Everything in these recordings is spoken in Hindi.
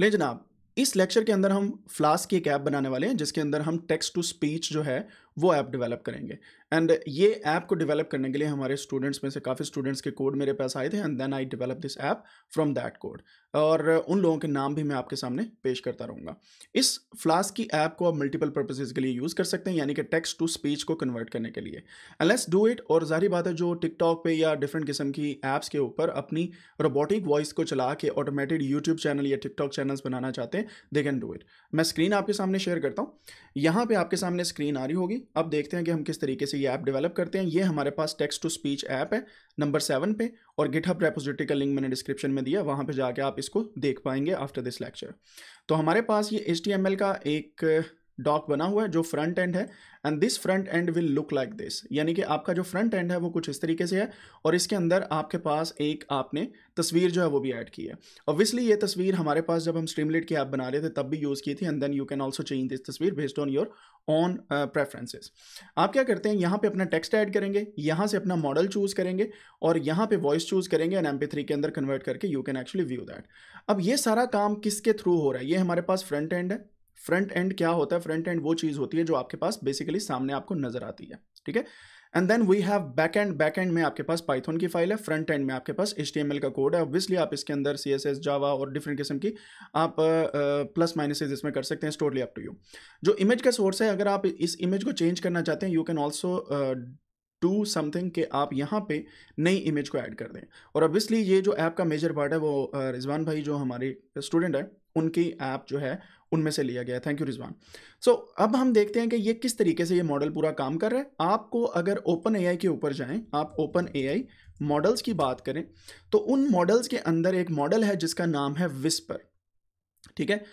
ले जनाब इस लेक्चर के अंदर हम फ्लास्क की एक ऐप बनाने वाले हैं जिसके अंदर हम टेक्स्ट टू स्पीच जो है वो ऐप डेवलप करेंगे एंड ये ऐप को डेवलप करने के लिए हमारे स्टूडेंट्स में से काफ़ी स्टूडेंट्स के कोड मेरे पास आए थे and then I develop this app from that code और उन लोगों के नाम भी मैं आपके सामने पेश करता रहूँगा इस फ्लास्क की ऐप को आप मल्टीपल पर्पजेज के लिए यूज़ कर सकते हैं यानी कि टेक्स्ट टू स्पीच को कन्वर्ट करने के लिए एलेस डू इट और जाहिर बात है जो टिकटॉक पे या डिफरेंट किस्म की ऐप्स के ऊपर अपनी रोबोटिक वॉइस को चला के ऑटोमेटेड यूट्यूब चैनल या टिकटॉक चैनल्स बनाना चाहते हैं दे कैन डू इट मैं स्क्रीन आपके सामने शेयर करता हूँ यहाँ पर आपके सामने स्क्रीन आ रही होगी अब देखते हैं कि हम किस तरीके से ये ऐप डेवलप करते हैं ये हमारे पास टेक्स्ट टू स्पीच ऐप है नंबर सेवन पे और गिटहब रेपोजिटी का लिंक मैंने डिस्क्रिप्शन में दिया वहाँ पे जाके आप इसको देख पाएंगे आफ्टर दिस लेक्चर तो हमारे पास ये एच का एक डॉक बना हुआ है जो फ्रंट एंड है and this front end will look like this यानी कि आपका जो फ्रंट एंड है वो कुछ इस तरीके से है और इसके अंदर आपके पास एक आपने तस्वीर जो है वो भी ऐड की है ऑब्वियसली ये तस्वीर हमारे पास जब हम स्ट्रीमलेट की ऐप बना रहे थे तब भी यूज़ की थी and then you can also change this तस्वीर based on your own preferences आप क्या करते हैं यहाँ पे अपना टेक्स्ट ऐड करेंगे यहाँ से अपना मॉडल चूज़ करेंगे और यहाँ पे वॉइस चूज़ करेंगे एंड एम पी थ्री के अंदर कन्वर्ट करके you can actually view that अब ये सारा काम किसके थ्रू हो रहा है ये हमारे पास फ्रंट एंड है फ्रंट एंड क्या होता है फ्रंट एंड वो चीज़ होती है जो आपके पास बेसिकली सामने आपको नजर आती है ठीक है and then we have back end back end में आपके पास पाइथन की फाइल है फ्रंट एंड में आपके पास एच का कोड है ऑब्वियसली आप इसके अंदर सी एस एस जावा और डिफरेंट किस्म की आप प्लस माइनसेज इसमें कर सकते हैं स्टोरली अप टू यू जो इमेज का सोर्स है अगर आप इस इमेज को चेंज करना चाहते हैं you can also do something कि आप यहाँ पे नई इमेज को ऐड कर दें और ऑब्वियसली ये जो ऐप का मेजर पार्ट है वो रिजवान भाई जो हमारे स्टूडेंट है उनकी ऐप जो है उनमें से लिया गया है thank you Rizwan so so, अब हम देखते हैं कि ये किस तरीके से ये मॉडल पूरा काम कर रहा है आपको अगर ओपन एआई के ऊपर जाएं आप ओपन एआई मॉडल्स की बात करें तो उन मॉडल्स के अंदर एक मॉडल है जिसका नाम है विस्पर ठीक है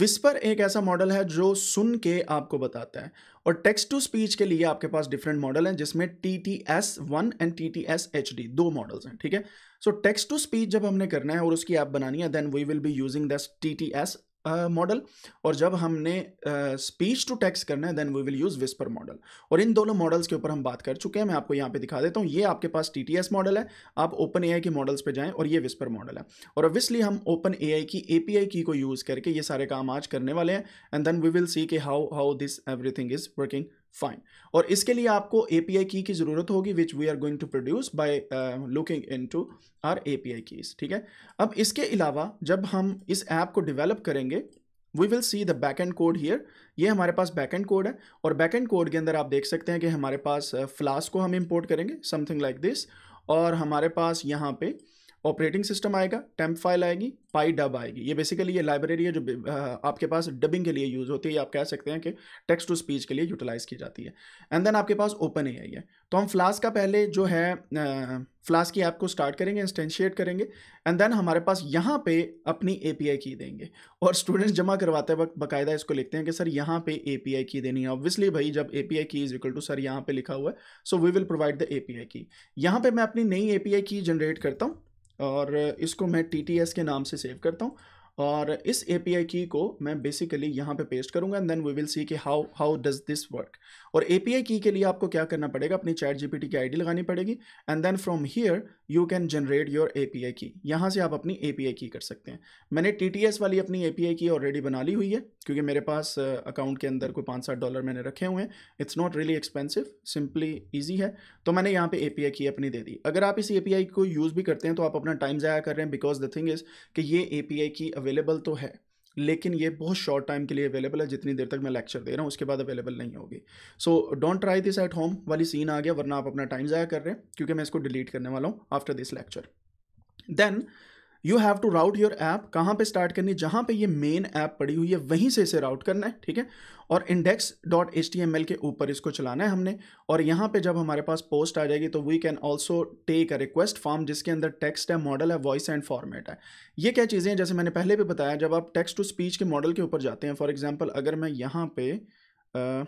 विस्पर एक ऐसा मॉडल है जो सुन के आपको बताता है और टेक्स्ट टू स्पीच के लिए आपके पास डिफरेंट मॉडल हैं जिसमें T T S one and T T S H D दो मॉडल्स हैं ठीक है सो टेक्स्ट टू स्पीच जब हमने करना है और उसकी ऐप बनानी है then we will be using this T T S model और जब हमने स्पीच टू टेक्स्ट करना है then we will use Whisper model और इन दोनों मॉडल्स के ऊपर हम बात कर चुके हैं मैं आपको यहाँ पे दिखा देता हूँ ये आपके पास टी टी एस मॉडल है आप ओपन ए आई के मॉडल्स पे जाएं और ये विस्पर मॉडल है और ऑब्वियसली हम ओपन ए आई की ए पी आई की को यूज़ करके ये सारे काम आज करने वाले हैं and then we will see के how how this everything is working fine और इसके लिए आपको ए पी आई की की ज़रूरत होगी which we are going to produce by looking into our A P I keys ठीक है अब इसके अलावा जब हम इस ऐप को डिवेलप करेंगे we will see the back end code here ये हमारे पास बैक एंड कोड है और बैक एंड कोड के अंदर आप देख सकते हैं कि हमारे पास फ़्लास्क uh, को हम इम्पोर्ट करेंगे समथिंग लाइक दिस और हमारे पास यहाँ पे uh, ऑपरेटिंग सिस्टम आएगा टेम्प फाइल आएगी पाई डब आएगी ये बेसिकली ये लाइब्रेरी है जो आपके पास डबिंग के लिए यूज़ होती है आप कह सकते हैं कि टेक्स्ट टू स्पीच के लिए यूटिलाइज़ की जाती है एंड देन आपके पास ओपन ए आई है तो हम फ्लास का पहले जो है फ्लास की ऐप को स्टार्ट करेंगे इंस्टेंशिएट करेंगे एंड देन हमारे पास यहाँ पे अपनी ए पी आई की देंगे और स्टूडेंट्स जमा करवाते वक्त बाकायदा इसको लिखते हैं कि सर यहाँ पे ए पी आई की देनी है ऑब्वियसली भाई जब ए पी आई की इज इक्वल टू सर यहाँ पे लिखा हुआ है so we will provide the A P I key यहाँ पे मैं अपनी नई ए पी आई की जनरेट करता हूँ और इसको मैं टी के नाम से सेव करता हूँ और इस ए पी आई की को मैं बेसिकली यहाँ पे पेस्ट करूँगा and then we will see कि how how does this work और ए पी आई की के लिए आपको क्या करना पड़ेगा अपनी चैट जी पी टी की आई डी लगानी पड़ेगी and then from here you can generate your A P I key यहाँ से आप अपनी ए पी आई की कर सकते हैं मैंने टी टी एस वाली अपनी ए पी आई की ऑलरेडी बना ली हुई है क्योंकि मेरे पास अकाउंट के अंदर कोई पाँच सात डॉलर मैंने रखे हुए हैं it's not really expensive simply easy है तो मैंने यहाँ पर ए पी आई की अपनी दे दी अगर आप इस ए पी आई को यूज़ भी करते हैं तो आप अपना टाइम ज़ाया कर रहे हैं बिकॉज द थिंग इज़ कि ये ए पी आई की अवेलेबल तो है लेकिन ये बहुत शॉर्ट टाइम के लिए अवेलेबल है जितनी देर तक मैं लेक्चर दे रहा हूँ उसके बाद अवेलेबल नहीं होगी so don't try this at home वाली सीन आ गया वरना आप अपना टाइम ज़ाया कर रहे हैं क्योंकि मैं इसको डिलीट करने वाला हूँ after this lecture then you have to route your app कहाँ पे स्टार्ट करनी जहाँ पे ये मेन ऐप पड़ी हुई है वहीं से इसे राउट करना है ठीक है और index dot H T M L के ऊपर इसको चलाना है हमने और यहाँ पे जब हमारे पास पोस्ट आ जाएगी तो we can also take a request form जिसके अंदर टेक्स्ट है मॉडल है वॉइस एंड फॉर्मेट है ये क्या चीज़ें हैं जैसे मैंने पहले भी बताया जब आप टेक्स्ट टू स्पीच के मॉडल के ऊपर जाते हैं फॉर एग्जाम्पल अगर मैं यहाँ पे आ,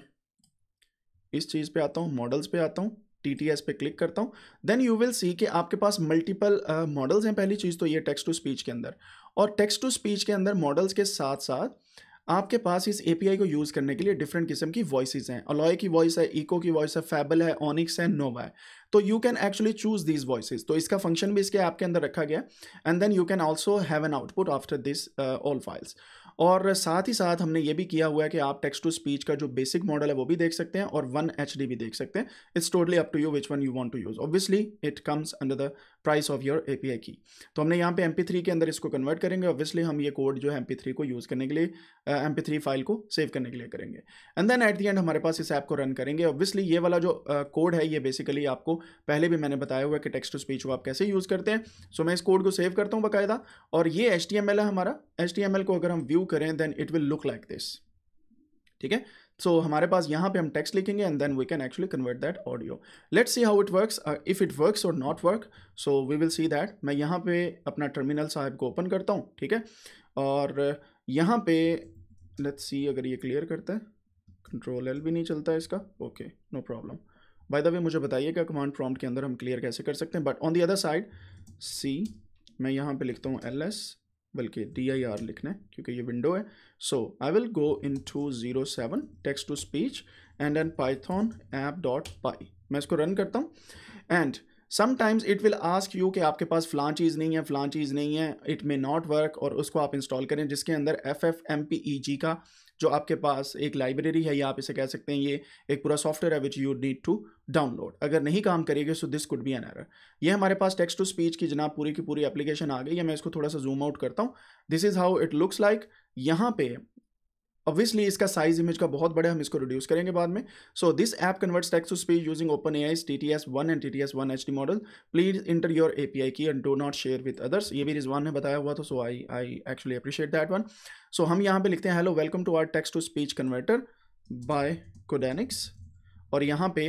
इस चीज़ पे आता हूँ मॉडल्स पे आता हूँ टी टी एस पे क्लिक करता हूँ देन यू विल सी कि आपके पास मल्टीपल मॉडल्स uh, हैं पहली चीज़ तो ये टेक्स्ट टू स्पीच के अंदर और टेक्स्ट टू स्पीच के अंदर मॉडल्स के साथ साथ आपके पास इस आई को यूज़ करने के लिए डिफरेंट किस्म की वॉइसेज हैं अलॉय की वॉइस है इको की वॉइस है फैबल है ऑनिक्स है नोवा है तो you can actually choose these voice तो इसका फंक्शन भी इसके ऐप के अंदर रखा गया and then you can also have an output after this all files और साथ ही साथ हमने ये भी किया हुआ है कि आप टेक्स्ट टू स्पीच का जो बेसिक मॉडल है वो भी देख सकते हैं और वन एच भी देख सकते हैं it's totally up to you which one you want to use obviously it comes under the price of your A key तो हमने यहाँ पे एम के अंदर इसको कन्वर्ट करेंगे ऑब्वियसली हम ये कोड जो है एम को यूज़ करने के लिए एम uh, फाइल को सेव करने के लिए करेंगे and then at the end हमारे पास इस ऐप को रन करेंगे ऑब्वियसली ये वाला जो कोड uh, है ये बेसिकली आपको पहले भी मैंने बताया हुआ कि टेक्स टू स्पीच को आप कैसे यूज़ करते हैं सो so, मैं इस कोड को सेव करता हूँ बाकायदा और ये एच है हमारा एच को अगर हम व्यू करें then it will look like this ठीक है सो so, हमारे पास यहाँ पे हम टेक्स्ट लिखेंगे and then we can actually convert that audio let's see how it works if it works और not work so we will see that मैं यहाँ पे अपना टर्मिनल साहब को ओपन करता हूँ ठीक है और यहाँ पे लेट्स सी अगर ये क्लियर करता है कंट्रोल एल भी नहीं चलता है इसका okay no problem by the way मुझे बताइएगा कमांड प्रॉम्प्ट के अंदर हम क्लियर कैसे कर सकते हैं but on the other side see मैं यहाँ पे लिखता हूँ एल एस बल्कि डी आई आर लिखना है क्योंकि ये विंडो है so I will go into zero seven text to speech and an Python app dot py मैं इसको रन करता हूँ and sometimes it will ask you कि आपके पास फ्लान चीज़ नहीं है फ्लान चीज़ नहीं है इट मे नॉट वर्क और उसको आप इंस्टॉल करें जिसके अंदर F F M P E G का जो आपके पास एक लाइब्रेरी है या आप इसे कह सकते हैं ये एक पूरा सॉफ्टवेयर है which you need to download अगर नहीं काम करेगी so this could be an error ये हमारे पास टेक्स्ट टू स्पीच की जनाब पूरी की पूरी एप्लीकेशन आ गई है मैं इसको थोड़ा सा जूम आउट करता हूँ this is how it looks like यहाँ पे ऑब्वियसली इसका साइज इमेज का बहुत बड़ा हम इसको रिड्यूस करेंगे बाद में so this app converts text to speech using open A T T S one and T T S one H D model please enter your A P I key and do not share with others ये भी रिजवान ने बताया हुआ था so I I actually appreciate that one so हम यहाँ पे लिखते हैं hello welcome to our text to speech converter by Codenix और यहाँ पे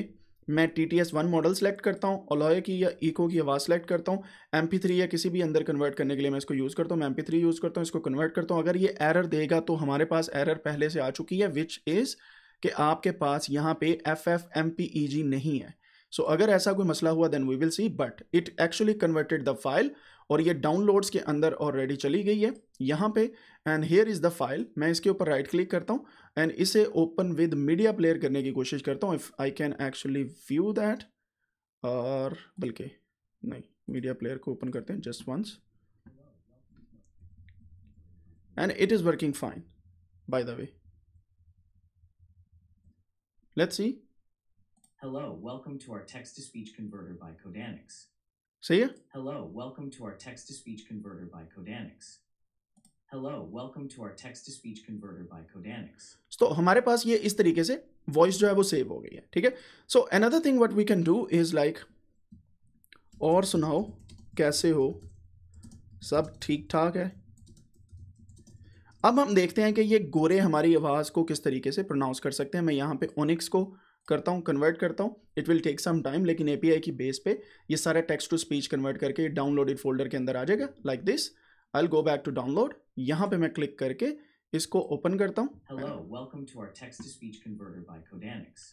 मैं T T S one model select करता हूँ ओलॉय की या इको की आवाज़ सेलेक्ट करता हूँ एम पी थ्री या किसी भी अंदर कन्वर्ट करने के लिए मैं इसको यूज़ करता हूँ मैं एम पी थ्री यूज़ करता हूँ इसको कन्वर्ट करता हूँ अगर ये एरर देगा तो हमारे पास एरर पहले से आ चुकी है विच इज़ कि आपके पास यहाँ पे F F M P E G नहीं है सो so, अगर ऐसा कोई मसला हुआ then we will see but it actually converted the file और ये डाउनलोड्स के अंदर ऑलरेडी चली गई है यहाँ पे and here is the file मैं इसके ऊपर राइट क्लिक करता हूँ एंड इसे ओपन विद मीडिया प्लेयर करने की कोशिश करता हूँ if I can actually view that और बल्कि नहीं मीडिया प्लेयर को ओपन करते हैं just once and it is working fine by the way let's see Hello, welcome to our text to speech converter by Codanix. See ya. Hello, welcome to our text to speech converter by Codanix. Hello, welcome to our text to speech converter by Codanix. तो हमारे पास ये इस तरीके से वॉइस जो है वो सेव हो गई है ठीक है so another thing what we can do is like और सुनाओ कैसे हो सब ठीक ठाक है अब हम देखते हैं कि ये गोरे हमारी आवाज़ को किस तरीके से प्रोनाउंस कर सकते हैं मैं यहाँ पे ओनिक्स को करता हूँ कन्वर्ट करता हूँ it will take some time लेकिन ए की बेस पे ये सारे टेक्स्ट टू स्पीच कन्वर्ट करके डाउनलोडेड फोल्डर के अंदर आ जाएगा like this I go back to download यहाँ पे मैं क्लिक करके इसको ओपन करता हूँ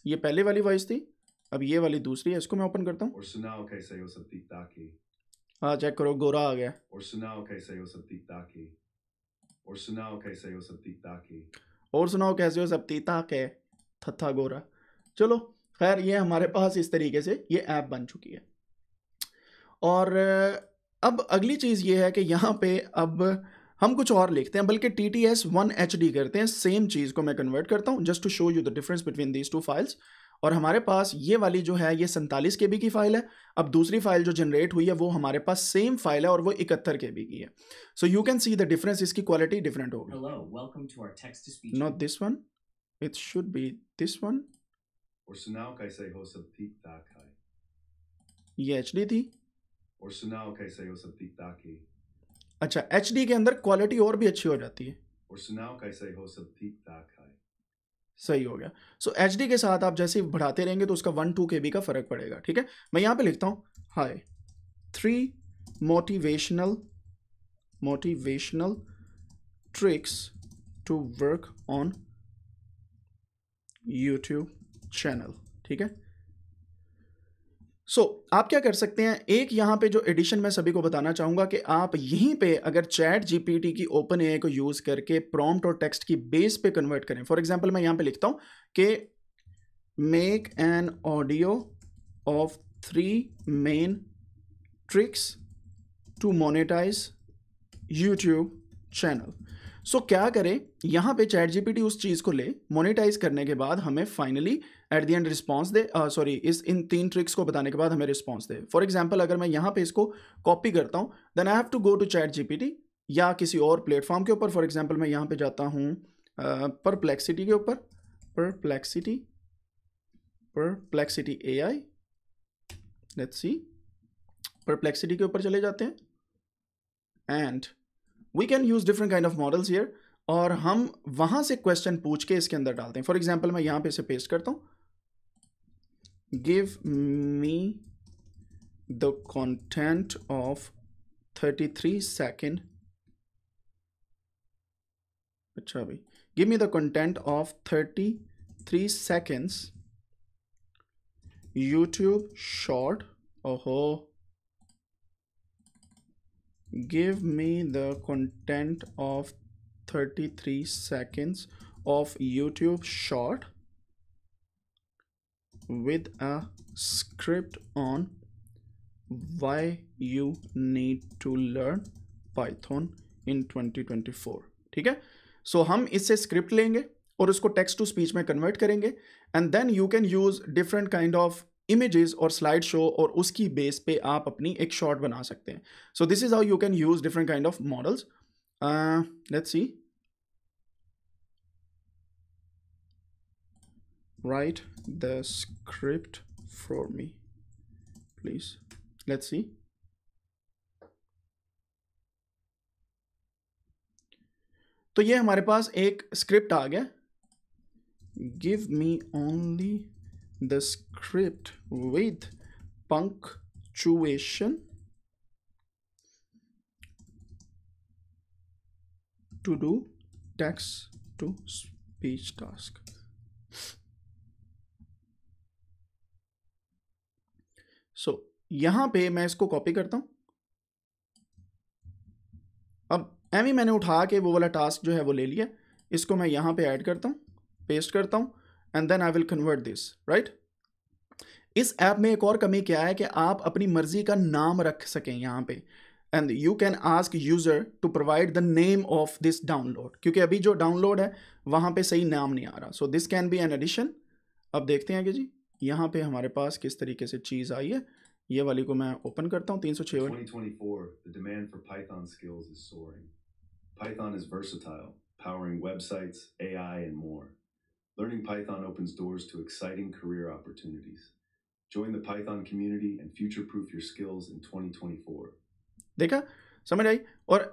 ये पहले वाली वॉइस थी अब ये वाली दूसरी है इसको मैं ओपन करता हूँ हाँ चेक करो गोरा आ गया और सुनाओ कैसे हो सब तीता और सुनाओ कैसे हो सब तीता के और सुनाओ कैसे हो सब तीता के थत्था गोरा चलो खैर ये हमारे पास इस तरीके से ये ऐप बन चुकी है और अब अगली चीज़ ये है कि यहाँ पे अब हम कुछ और लिखते हैं बल्कि T T S one H D करते हैं सेम चीज़ को मैं कन्वर्ट करता हूँ just to show you the difference between these two files और हमारे पास ये वाली जो है ये सैंतालीस के बी की फाइल है अब दूसरी फाइल जो जनरेट हुई है वो हमारे पास सेम फाइल है और वो इकहत्तर के बी की है so you can see the difference इसकी क्वालिटी डिफरेंट होगी not this one it should be this one और सुनाओ कैसे हो सब ठीक ठाक है ये एच डी थी और सुनाओ कैसे हो सब ठीक ठाक है अच्छा एच डी के अंदर क्वालिटी और भी अच्छी हो जाती है और सुनाओ कैसे हो सब ठीक ठाक है सही हो गया सो so, एच के साथ आप जैसे बढ़ाते रहेंगे तो उसका वन टू के बी का फ़र्क पड़ेगा ठीक है मैं यहाँ पे लिखता हूँ hi three motivational motivational tricks to work on YouTube channel ठीक है सो so, आप क्या कर सकते हैं एक यहाँ पे जो एडिशन मैं सभी को बताना चाहूँगा कि आप यहीं पे अगर चैट जीपीटी की ओपन ए को यूज़ करके प्रॉम्प्ट और टेक्स्ट की बेस पे कन्वर्ट करें फॉर एग्जांपल मैं यहाँ पे लिखता हूँ कि make an audio of three main tricks to monetize YouTube channel so so, क्या करें यहाँ पे चैट जीपीटी उस चीज़ को ले मोनेटाइज करने के बाद हमें finally at the end response दे सॉरी uh, इस इन तीन ट्रिक्स को बताने के बाद हमें रिस्पॉन्स दे फॉर एग्जाम्पल अगर मैं यहाँ पे इसको कॉपी करता हूँ then I have to go to ChatGPT या किसी और प्लेटफॉर्म के ऊपर फॉर एग्जाम्पल मैं यहाँ पे जाता हूँ परप्लेक्सिटी uh, के ऊपर Perplexity Perplexity A I let's see Perplexity के ऊपर चले जाते हैं and we can use different kind of models here और हम वहां से क्वेश्चन पूछ के इसके अंदर डालते हैं फॉर एग्जाम्पल मैं यहां पे इसे पेस्ट करता हूं give me the content of thirty three second अच्छा भाई me the content of thirty 33 seconds YouTube short ओहो give me the content of 33 seconds of YouTube short with a script on why you need to learn Python in 2024 okay so hum isse script lenge aur isko text to speech mein convert karenge and then you can use different kind of images और स्लाइड शो और उसकी बेस पे आप अपनी एक शॉर्ट बना सकते हैं so this is how you can use different kind of models let's see write the script for me please let's see तो ये हमारे पास एक स्क्रिप्ट आ गया give me only the script with punctuation to do text to speech task so so, यहां पे मैं इसको कॉपी करता हूं अब एम e मैंने उठा के वो वाला टास्क जो है वो ले लिया इसको मैं यहां पे ऐड करता हूं पेस्ट करता हूं and then I will convert this right इस ऐप में एक और कमी क्या है कि आप अपनी मर्जी का नाम रख सकें यहाँ पे and you can ask user to provide the name of this download क्योंकि अभी जो डाउनलोड है वहाँ पे सही नाम नहीं आ रहा so this can be an addition अब देखते हैं कि जी यहाँ पे हमारे पास किस तरीके से चीज़ आई है ये वाली को मैं ओपन करता हूँ तीन सौ छः Python is versatile, powering websites, AI, and more. Learning Python opens doors to exciting career opportunities. Join the Python community and future-proof your skills in 2024. देखा समझ आई और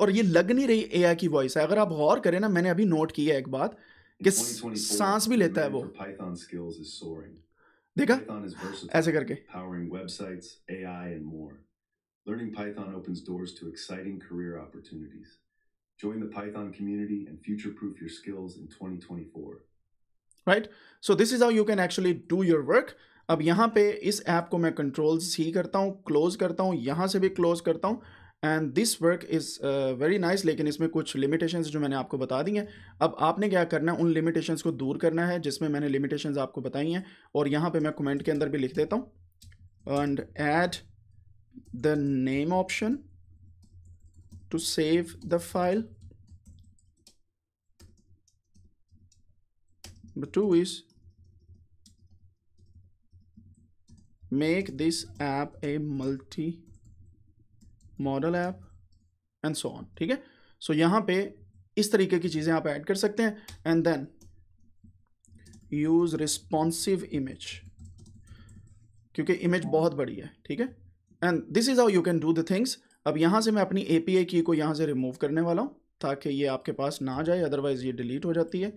और ये लग नहीं रही एआई की वॉइस है अगर आप गौर करें ना मैंने अभी नोट किया एक बात कि सांस भी लेता है वो Python skills is soaring. देखा ऐसे करके powering websites, AI and more. Learning Python opens doors to exciting career opportunities. Join the Python community and future-proof your skills in 2024. Right so this is how you can actually do your work अब यहाँ पे इस ऐप को मैं कंट्रोल सी करता हूँ क्लोज करता हूँ यहाँ से भी क्लोज करता हूँ and this work is very nice लेकिन इसमें कुछ लिमिटेशंस जो मैंने आपको बता दी हैं अब आपने क्या करना है उन लिमिटेशंस को दूर करना है जिसमें मैंने लिमिटेशंस आपको बताई हैं और यहाँ पे मैं कमेंट के अंदर भी लिख देता हूँ and add the name option to save the file number two is make this app a multi model app and so on ठीक है सो so, यहां पे इस तरीके की चीज़ें आप ऐड कर सकते हैं and then use responsive image क्योंकि इमेज बहुत बड़ी है ठीक है and this is how you can do the things अब यहां से मैं अपनी एपीआई की को यहां से रिमूव करने वाला हूँ ताकि ये आपके पास ना जाए अदरवाइज़ ये डिलीट हो जाती है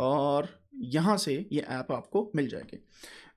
और यहाँ से ये ऐप आपको मिल जाएगी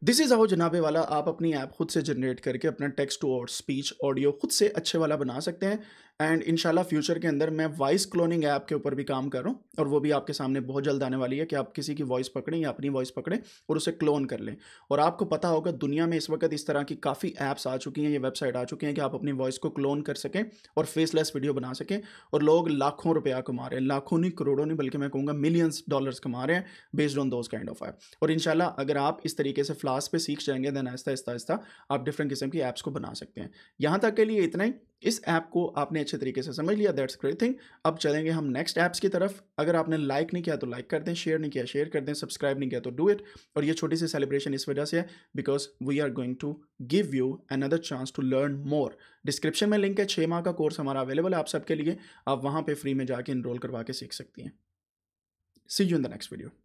दिस इज़ आओ जनाबे वाला आप अपनी ऐप खुद से जनरेट करके अपना टेक्स्ट टू और स्पीच ऑडियो खुद से अच्छे वाला बना सकते हैं एंड इनशाला फ्यूचर के अंदर मैं वॉइस क्लोनिंग ऐप के ऊपर भी काम कर रहा हूँ और वो भी आपके सामने बहुत जल्द आने वाली है कि आप किसी की वॉइस पकड़ें या अपनी वॉइस पकड़ें और उसे क्लोन कर लें और आपको पता होगा दुनिया में इस वक्त इस तरह की काफ़ी ऐप्स आ चुकी हैं ये वेबसाइट आ चुकी हैं कि आप अपनी वॉइस को क्लोन कर सकें और फेसलेस वीडियो बना सकें और लोग लाखों रुपया कमा रहे हैं लाखों नहीं करोड़ों नहीं बल्कि मैं कहूँगा मिलियंस डॉलर्स कमा रहे हैं based on those kind of app और इनशाला अगर आप इस तरीके से फ्लास पे सीख जाएंगे देन आहिस्ता आहिस्ता आहिस्ता आप डिफरेंट किस्म की ऐप्स को बना सकते हैं यहाँ तक के लिए इतना ही इस ऐप को आपने अच्छे तरीके से समझ लिया दैट्स ग्रेट थिंग अब चलेंगे हम नेक्स्ट ऐप्स की तरफ अगर आपने लाइक नहीं किया तो लाइक कर दें शेयर नहीं किया शेयर कर दें सब्सक्राइब नहीं किया तो डू इट और ये छोटी सी सेलिब्रेशन इस वजह से है because we are going to give you another chance to learn more description में लिंक है छः माह का कोर्स हमारा अवेलेबल है आप सबके लिए आप वहाँ पर फ्री में जाके इनरोल करवा के सीख सकती हैं see you in the next video